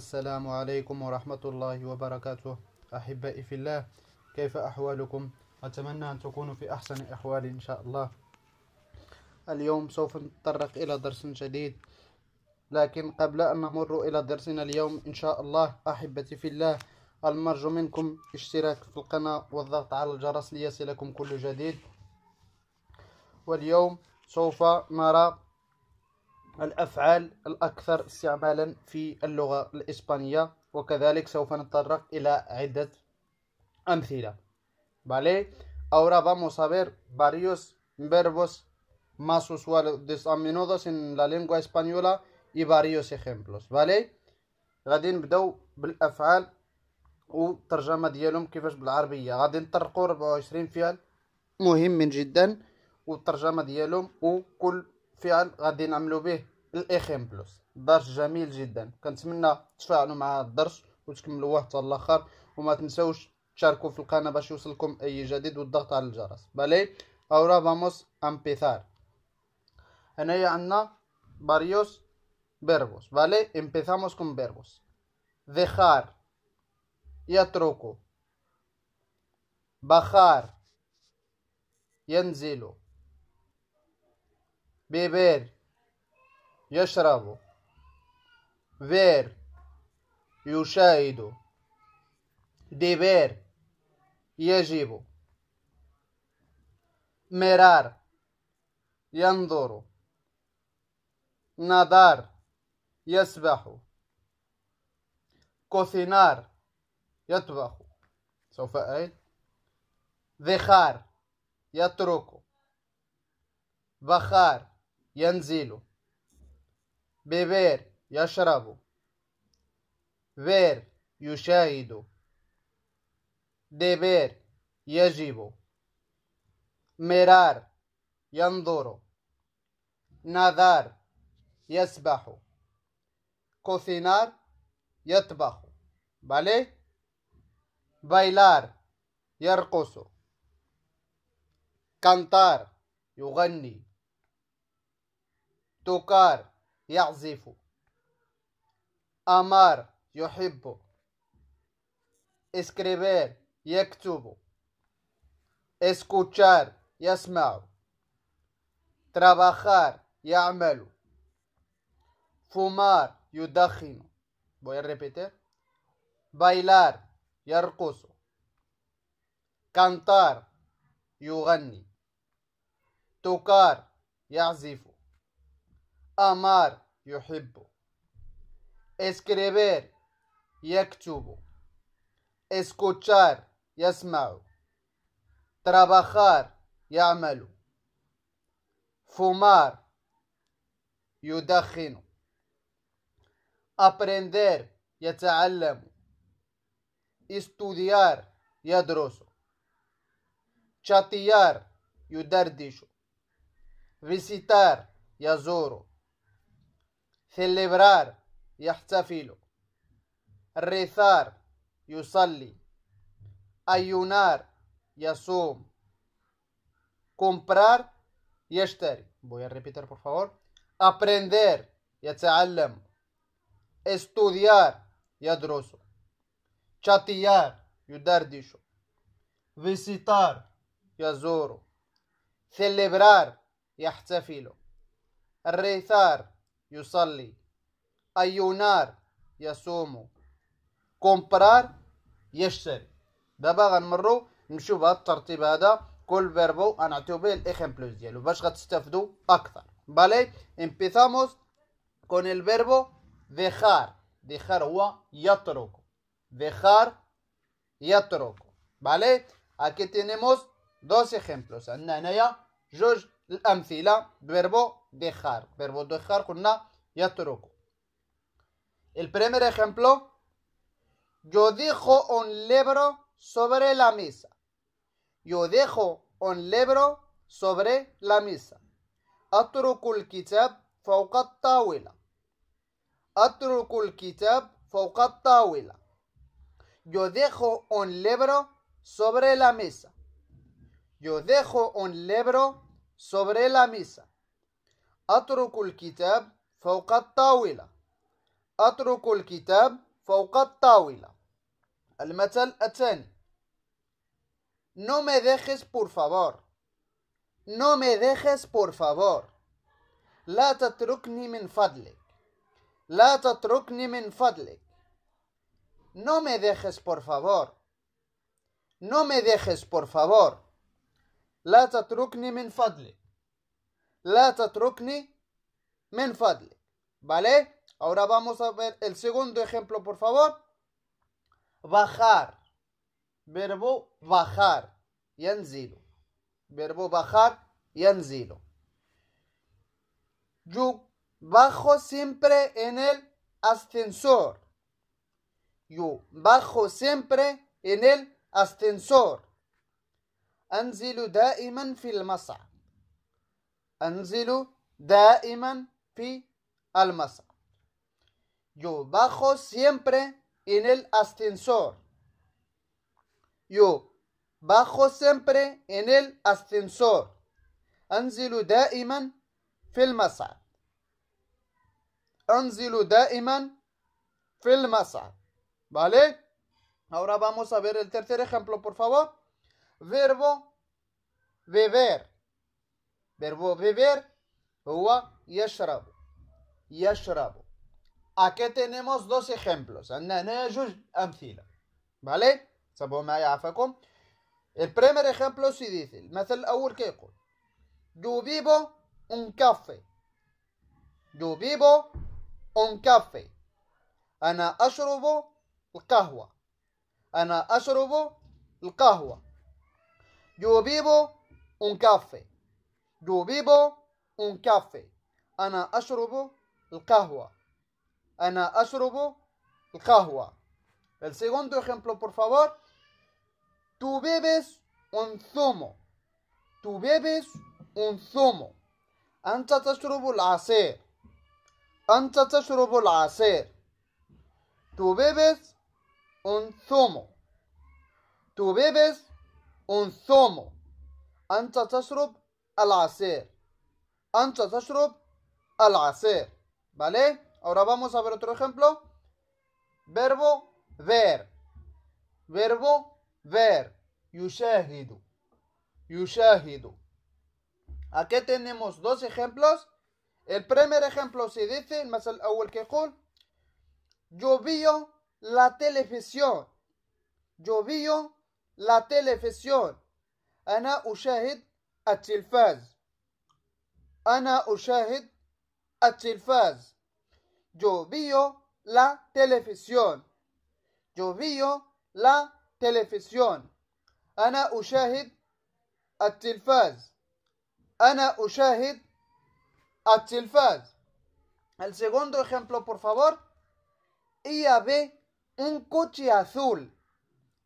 السلام عليكم ورحمة الله وبركاته أحبائي في الله كيف أحوالكم؟ أتمنى أن تكونوا في أحسن الأحوال إن شاء الله اليوم سوف نتطرق إلى درس جديد لكن قبل أن نمر إلى درسنا اليوم إن شاء الله أحبتي في الله المرجو منكم اشتراك في القناة والضغط على الجرس ليصلكم كل جديد واليوم سوف نرى الأفعال الأكثر استعمالا في اللغة الإسبانية وكذلك سوف نتطرق إلى عدة أمثلة ¿Vale? Ahora vamos a ver varios verbos más usuales a menudo en la lengua española y varios ejemplos ¿Vale? غادي نبداو بالأفعال والترجمة ديالهم كيفاش بالعربية غادي نطرقوا 24 فعل مهم جدا والترجمة ديالهم وكل فعل غادي نعملو به الاخيمبلوس درس جميل جدا كنتمنى تفاعلوا مع هذا الدرس وتكملوه حتى الاخر وما تنساوش تشاركوا في القناه باش يوصلكم اي جديد والضغط على الجرس بالي اورا فاموس امبيثار هنايا عندنا باريوس بيربوس vale empezamos con بيربوس ذخار يتركو بخار ينزلو بيبير يشرب فير يشاهد ديبير يجب مرار ينظر نظر يسبح كوثينار يطبخ سوف أعيد ذخار يترك بخار ينزل ببير يشرب بير يشاهد دبير يجب مرار ينظر نذار يسبح كوثينار يطبخ بالي بايلار يرقص كانتار يغني دكار يعزف أمار يحب إسكريبير يكتب إسكوتشار يسمع ترابخار يعمل فومار يدخن voy a repetir bailar يرقص cantar يغني tocar يعزف amar يحب escrever يكتب escuchar يسمع trabajar يعمل fumar يدخن aprender يتعلم estudiar يدرس chatear يدردش visitar يزور سيليبرار يحتفل الريثار يصلي أيونار يصوم comprar يشتري voy a repetir por favor aprender يتعلم estudiar يدرس chatear يدردش visitar يزور celebrar يحتفل الريثار يصلي أيونار يصوم كومبرار يشتري دابا غنمرو نمشيو بهذا الترتيب هذا كل فيربو غنعطيو به الاكزامبلوز ديالو باش غتستافدوا اكثر بالي empezamos كون ال verbo ديخار dejar هو يترك ديخار يترك بالي اكي تينيموس دوس اكزامبلوز عندنا هنايا جوج الامثله فيربو ديخار فيربو ديخار قلنا El primer ejemplo, yo dejo un libro sobre la mesa. Yo dejo un libro sobre la mesa. أترك الكتاب فوق الطاولة. أترك الكتاب Yo dejo un libro sobre la mesa. Yo dejo un libro sobre la mesa. أترك kitab فوق الطاولة أترك الكتاب فوق الطاولة المثل الثاني No me dejes por favor No me dejes por favor لا تتركني من فضلك لا تتركني من فضلك No me dejes por favor No me dejes por favor لا تتركني من فضلك لا تتركني Men ¿Vale? Ahora vamos a ver el segundo ejemplo, por favor. Bajar. Verbo bajar. Yanzilo. Verbo bajar. Yanzilo. Yo bajo siempre en el ascensor. Yo bajo siempre en el ascensor. Anzilo iman filmasa. masa. da دائما fi almasa. Yo bajo siempre en el ascensor. Yo bajo siempre en el ascensor. أنزل دائما في المصعد. أنزل دائما في ¿Vale? Ahora vamos a ver el tercer ejemplo, por favor. Verbo beber. Verbo beber يشرب يشرب Aquí tenemos dos ejemplos عندنا هنا جوج أمثلة vale سبوا معايا عفاكم البريمير اكزامبلو سي ديث المثل الأول كيقول Yo vivo un café Yo vivo un café أنا أشرب القهوة أنا أشرب القهوة Yo vivo un café Yo vivo un café Ana Asorobo el Cajua. Ana Asorobo el Cajua. El segundo ejemplo, por favor. Tu bebes un zomo. Tu bebes un zomo. Anta Asorobo la hacer. Anta Asorobo la Tú bebes un zomo. Tu bebes un zomo. Anta Asorobo la aser. Anta Asorobo al hacer. ¿Vale? Ahora vamos a ver otro ejemplo. Verbo ver. Verbo ver. Yushahidu. Yushahidu. Aquí tenemos dos ejemplos. El primer ejemplo se dice, más el que yo veo la televisión. Yo veo la televisión. Ana أشاهد التلفاز. Ana أشاهد yo veo la televisión. Yo veo la televisión. Ana Ushahid Ana Ushahid El segundo ejemplo, por favor. Ella ve un coche azul.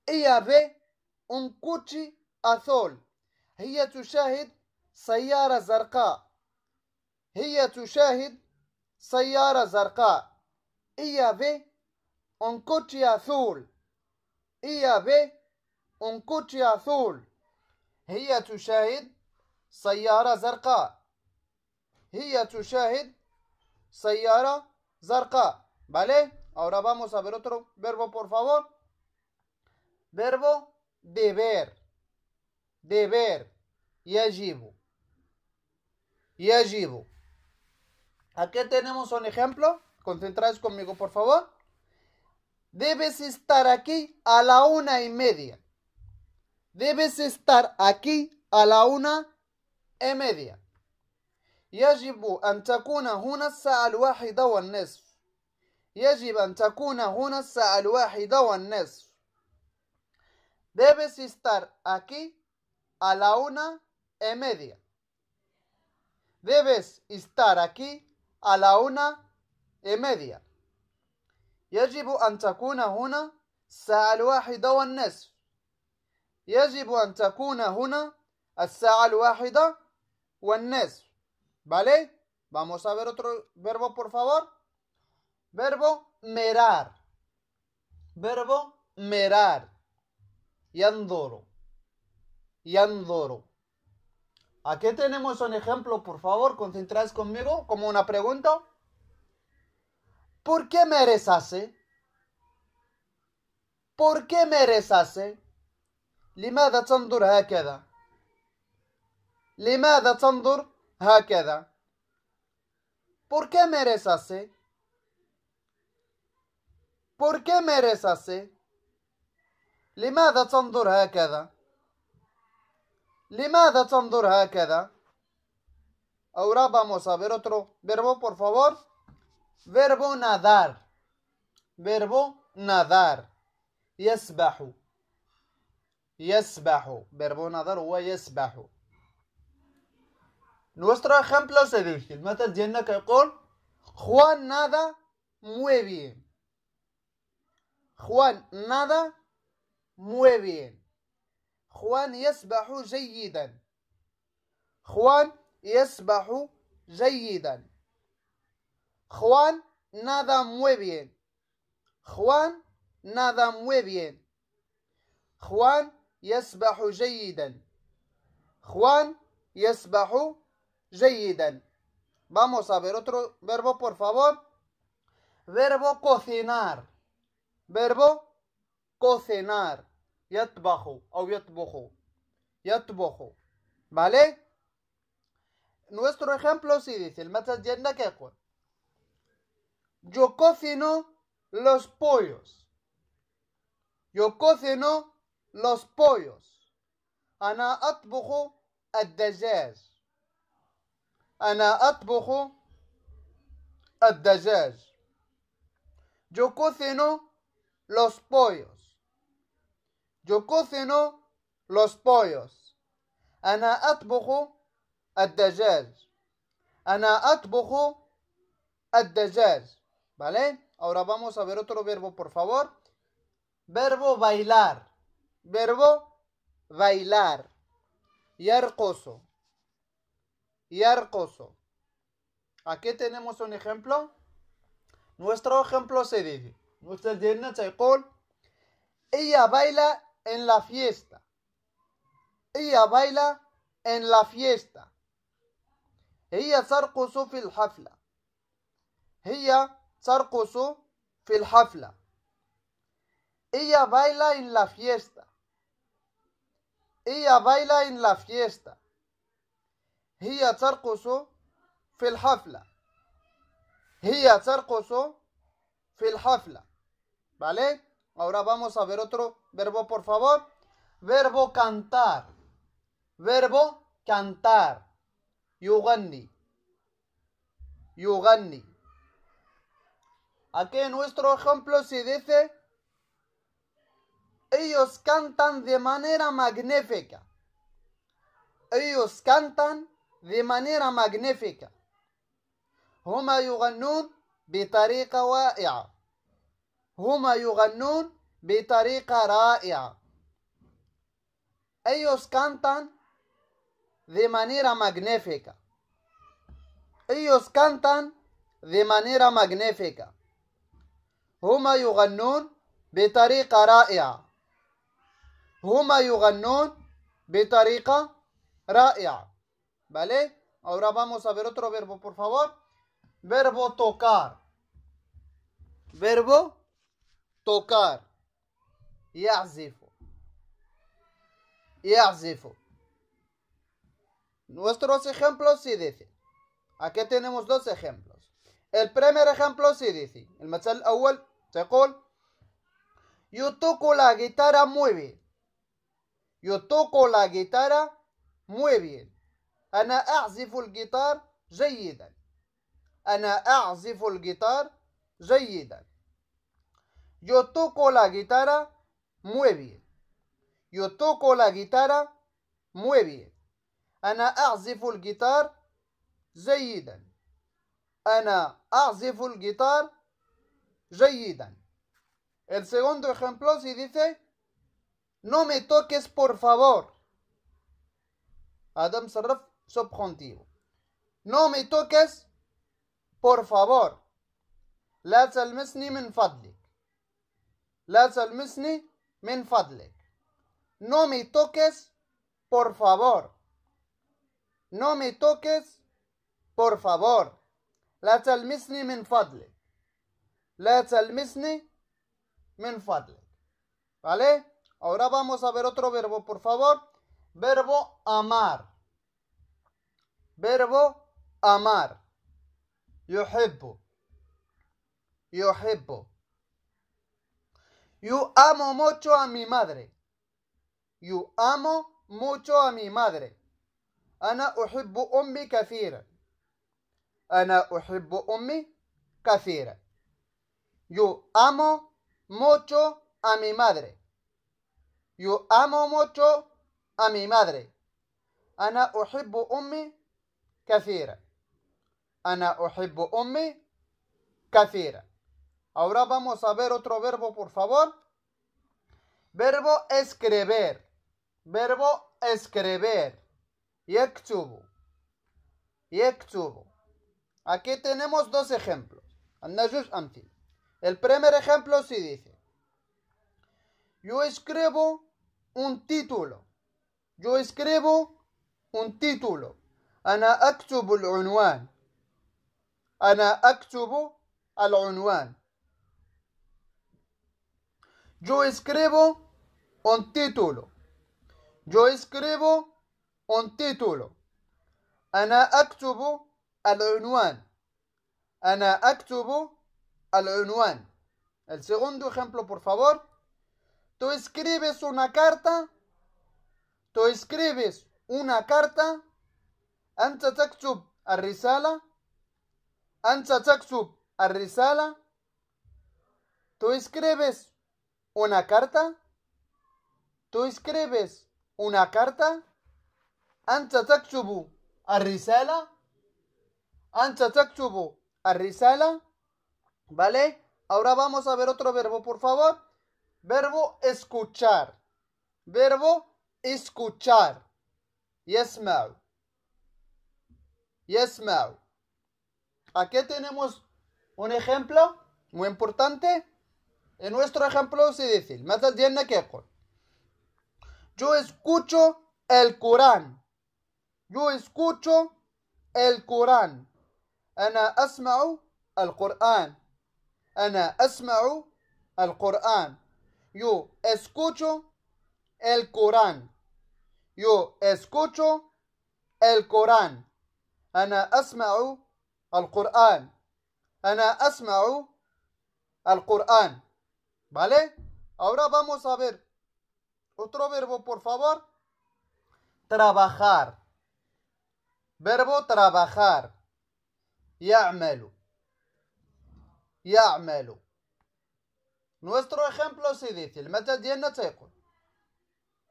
Ella ve un coche azul. هي تشاهد سيارة هي تشاهد سيارة زرقاء إيا في un coche azul إيا في un coche azul هي تشاهد سيارة زرقاء هي تشاهد سيارة زرقاء ¿Vale? Ahora vamos a ver otro verbo, por favor. Verbo deber. Deber. يجب. يجب. Aquí tenemos un ejemplo. Concentraos conmigo, por favor. Debes estar aquí a la una y media. Debes estar aquí a la una y media. يجب أن تكون هنا الساعة الواحدة y يجب Debes estar aquí a la una y media. Debes estar aquí a la una y media. يجب أن تكون هنا الساعة الواحدة والنصف يجب أن تكون هنا الساعة الواحدة والنصف ¿Vale? Vamos a ver otro verbo, por favor. Verbo merar. Verbo merar. ينظر ينظر Aquí tenemos un ejemplo, por favor, concentráis conmigo como una pregunta. ¿Por qué me ¿Por qué me rezaste? queda? تنظر هكذا؟ لماذا تنظر queda? ¿Por qué me ¿Por qué me ¿Por لماذا تنظر لماذا تنظر هكذا ahora vamos a ver otro verbo por favor verbo nadar verbo nadar bajo. Yes bajo. verbo nadar yes bajo. Nuestro ejemplo se dice, مثل que con Juan nada muy bien. Juan nada muy bien. Juan yasbahu jayidan. Juan yasbahu jayidan. Juan nada muy bien. Juan nada muy bien. Juan es جيدا Juan es جيدا Vamos a ver otro verbo, por favor. Verbo cocinar. Verbo cocinar. يطبخ او يطبخ يطبخ ¿Vale? Nuestro ejemplo sí dice el matas que Yo cocino los pollos. Yo cocino los pollos. Ana atbujo Ana atbujo el الدجاج Yo cocino los pollos. Yo cocino los pollos. el atbujo Ana Ana el الدجاج. ¿Vale? Ahora vamos a ver otro verbo, por favor. Verbo bailar. Verbo bailar. Y arcoso. Aquí tenemos un ejemplo. Nuestro ejemplo se dice. Ella baila en la fiesta. Ella baila en la fiesta. Ella zarcosó fil Ella zarcoso filhafla. Ella baila en la fiesta. Ella baila en la fiesta. Ella zarcoso. Filhafla. hafla. Ella en fil ¿Vale? Ahora vamos a ver otro verbo por favor. Verbo cantar. Verbo cantar. Yuganni. Yuganni. Aquí en nuestro ejemplo se dice, ellos cantan de manera magnífica. Ellos cantan de manera magnífica. yugannun. bi humayuganun بطريقة raya! Ellos cantan de manera magnífica. Ellos cantan de manera magnífica. هما يغنون raya. رائعة. هما يغنون ¿Vale? Ahora vamos a ver otro verbo, por favor. Verbo tocar. Verbo tocar y e zifu e Nuestros ejemplos sí dicen. Aquí tenemos dos ejemplos. El primer ejemplo sí dice. El مثال se call Yo toco la guitarra muy bien. Yo toco la guitarra muy bien. أنا guitar الجيتار جيدا. أنا أعزف guitar جيدا. Yo toco la guitarra muy bien. Yo toco la guitarra muy bien. أنا أعزف الجيتار جيدا. أنا أعزف الجيتار جيدا. El segundo ejemplo si dice No me toques por favor. Adam مصرف subjuntivo. No me toques por favor. لا تلمسني من فضلك. لا تلمسني men No me toques, por favor. No me toques, por favor. La تلمسني من La لا تلمسني fadle. ¿Vale? Ahora vamos a ver otro verbo, por favor. Verbo amar. Verbo amar. Yo hebo. Yo hebo. Yo amo mucho a mi madre. Yo amo mucho a mi madre. Ana uhibbu ummi kathira. Ana uhibbu ummi Yo amo mucho a mi madre. Yo amo mucho a mi madre. Ana uhibbu ummi Ana uhibbu ummi kathira. Ahora vamos a ver otro verbo, por favor. Verbo escribir. Verbo escribir. y Yektubu. Aquí tenemos dos ejemplos. El primer ejemplo sí dice. Yo escribo un título. Yo escribo un título. Ana aktubu al-unwan. Ana aktubu al-unwan. Yo escribo un título. Yo escribo un título. al أكتب Ana actúo al unuan. El segundo ejemplo, por favor. Tú escribes una carta. Tú escribes una carta. أنت تكتب الرسالة. أنت تكتب الرسالة. Tú escribes una carta? ¿Tú escribes una carta? ancha تكتب arrisala? ancha ¿Vale? Ahora vamos a ver otro verbo, por favor. Verbo escuchar. Verbo escuchar. Yes, ma'am. Aquí tenemos un ejemplo muy importante. En nuestro ejemplo se dice, el que Yo escucho el Corán. Yo escucho el Corán. Ana asma'u al Corán. Ana asma'u al Corán. Yo escucho el Corán. Yo escucho el Corán. Ana asma'u al Corán. Ana asma'u al Corán. ¿Vale? Ahora vamos a ver otro verbo, por favor. Trabajar. Verbo trabajar. Ya'melu. Ya'melu. Nuestro ejemplo se dice, el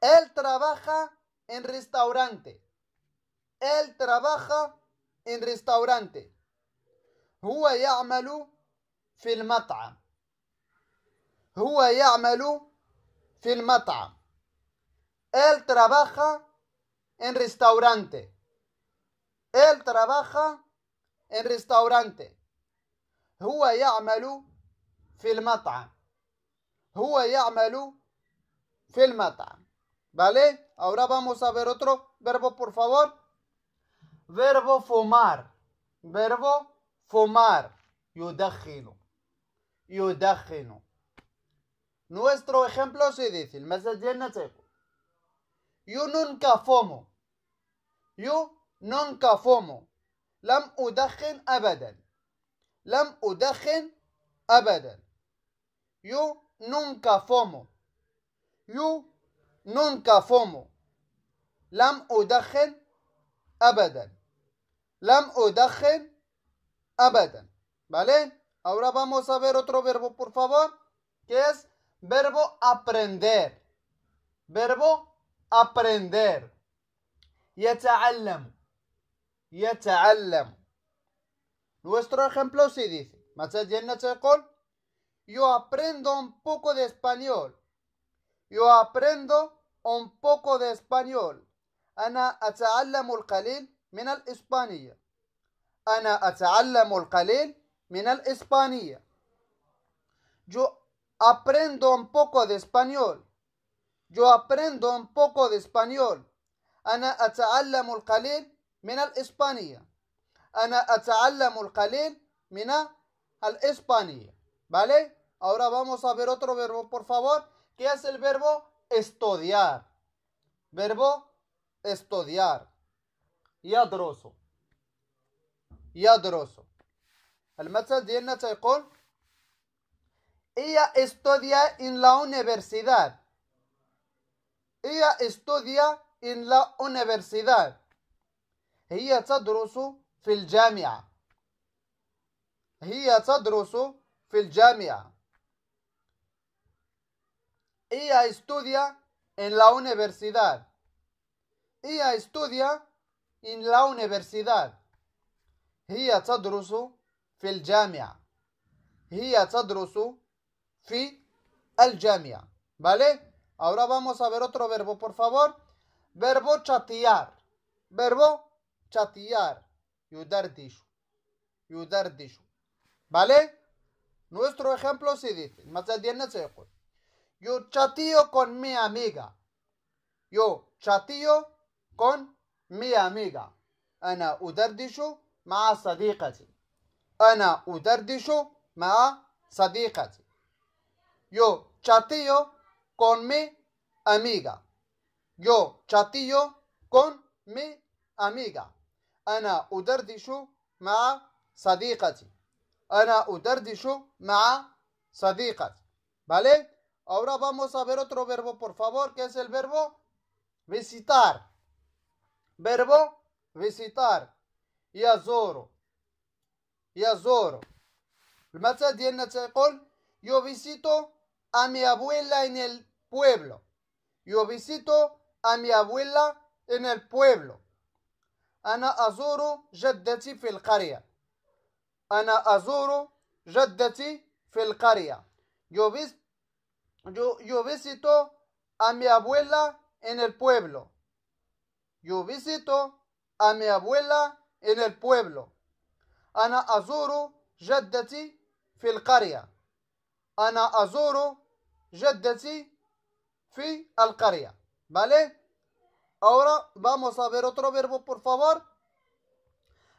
Él trabaja en restaurante. Él trabaja en restaurante. هو يعمل في هو يعمل في él trabaja en restaurante él trabaja en restaurante هو يعمل في المطعم هو يعمل ¿Vale? Ahora vamos a ver otro verbo, por favor. Verbo fumar. Verbo fumar. يدخن يدخن nuestro ejemplo se dice, el Yo nunca fomo Yo nunca fumo. Lam udakhin abadan. Lam udakhin abadan. Yo nunca fomo Yo nunca fumo. Lam udakhin abadan. Lam udakhin abadan. ¿Vale? Ahora vamos a ver otro verbo, por favor, que es Verbo aprender. Verbo aprender. يتعلم. يتعلم. Nuestro ejemplo sí dice. Macha Col. Yo aprendo un poco de español. Yo aprendo un poco de español. أنا أتعلم القليل من الإسبانية. Ana أتعلم القليل من الإسبانية. Yo aprendo un poco de español. Yo aprendo un poco de español. أنا أتعلم القليل من الإسبانية. أنا أتعلم القليل من الإسبانية. ¿Vale? Ahora vamos a ver otro verbo, por favor, que es el verbo estudiar. Verbo estudiar. yadroso يدرس. المثل ديالنا تيقول ella estudia en la universidad. Ella estudia en la universidad. هي تدرس في الجامعة. هي تدرس في الجامعة. Ella estudia en la universidad. Ella estudia en la universidad. هي تدرس في الجامعة. هي تدرس fi al-jamia. ¿Vale? Ahora vamos a ver otro verbo, por favor. Verbo chatear. Verbo chatear. Yudardishu. Yudardishu. ¿Vale? Nuestro ejemplo se dice, más Yo chateo con mi amiga. Yo chateo con mi amiga. Ana udardishu ma sadiqati. Ana udardishu ma sadiqati. Yo chateo con mi amiga. Yo chateo con mi amiga. Ana udardishu ma sadiqati. Ana udardishu ma sadiqati. ¿Vale? Ahora vamos a ver otro verbo, por favor, que es el verbo visitar. Verbo visitar. mensaje de المثل ديالنا تيقول yo visito a mi abuela en el pueblo. Yo visito a mi abuela en el pueblo. Ana azuro جدتي في Ana أنا Ana جدتي في القرية. Yo, yo, visito a mi abuela en el pueblo. Yo visito a mi abuela en el pueblo. Ana أزور جدتي في القرية. Ana azuro fi al القرية ¿Vale? Ahora vamos a ver otro verbo, por favor.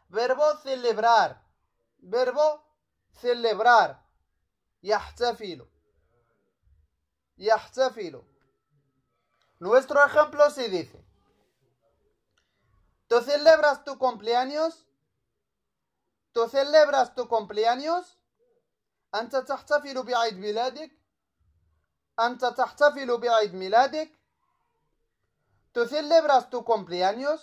Verbo celebrar. Verbo celebrar. يحتفل. filo. Nuestro ejemplo se dice. ¿Tú celebras tu cumpleaños? ¿Tú celebras tu cumpleaños? Anta tahtafilu bi'id miladik. Tú celebras tu cumpleaños.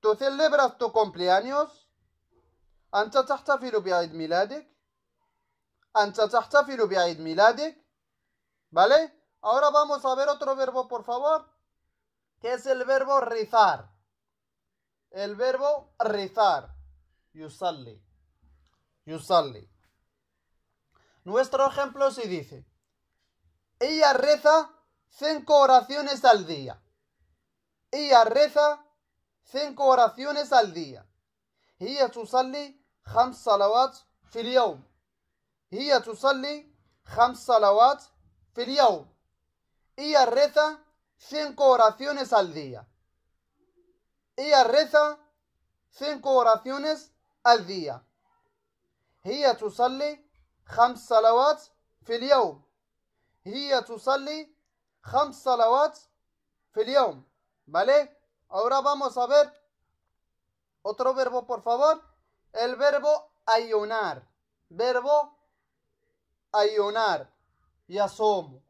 Tú celebras tu cumpleaños. Anta tahtafilu bi'id miladik. Anta tahtafilu bi'id miladik. ¿Vale? Ahora vamos a ver otro verbo, por favor. Que es el verbo rizar. El verbo rizar. Yusalli. Yusalli nuestro ejemplo se dice, ella reza cinco oraciones al día. Ella reza cinco oraciones al día. Ella chusalli, خمس salawat في اليوم. Ella تصلي خمس ham في اليوم. Ella reza cinco oraciones al día. Ella reza cinco oraciones al día. Ella تصلي خمس صلوات في اليوم هي تصلي خمس صلوات ¿Vale? Ahora vamos a ver otro verbo, por favor. El verbo ayunar. Verbo ayunar. Yasomo.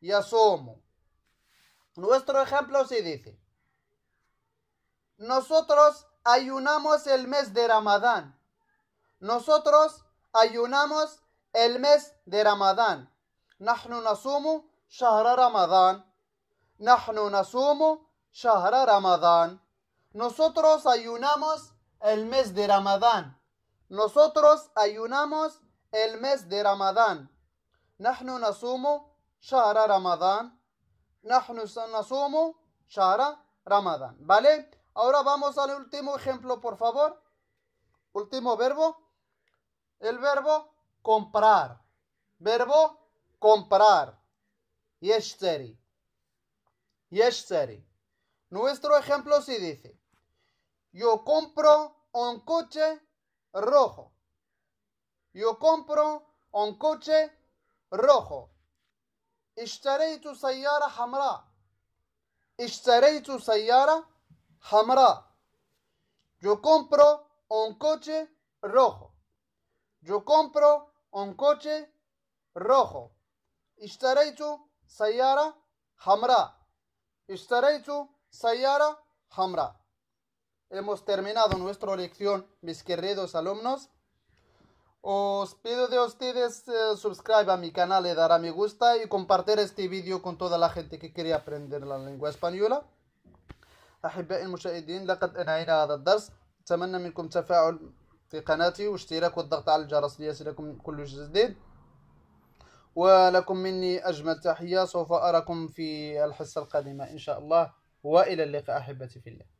Yasomo. Nuestro ejemplo se dice. Nosotros ayunamos el mes de Ramadán. Nosotros ayunamos el mes de Ramadán. Nahnu nasumu shahra Ramadán. Nahnu nasumu shahra Ramadán. Nosotros ayunamos el mes de Ramadán. Nosotros ayunamos el mes de Ramadán. Nahnu nasumu shahra Ramadán. Nahnu nasumu shahra Ramadán. ¿Vale? Ahora vamos al último ejemplo, por favor. Último verbo. El verbo comprar. Verbo comprar. Yeshteri. Yeshteri. Nuestro ejemplo sí dice, yo compro un coche rojo. Yo compro un coche rojo. اشتريت سيارة y اشتريت سيارة hamra. Yo compro un coche rojo. Yo compro un coche rojo. اشتريت Sayara hamra! اشتريت Sayara hamra! Hemos terminado nuestra lección, mis queridos alumnos. Os pido de ustedes eh, a mi canal, y dar a me gusta y compartir este vídeo con toda la gente que quiere aprender la lengua española. في قناتي واشتراك والضغط على الجرس ليصلكم كل جديد ولكم مني أجمل تحية سوف أراكم في الحصة القادمة إن شاء الله وإلى اللقاء أحبتي في الله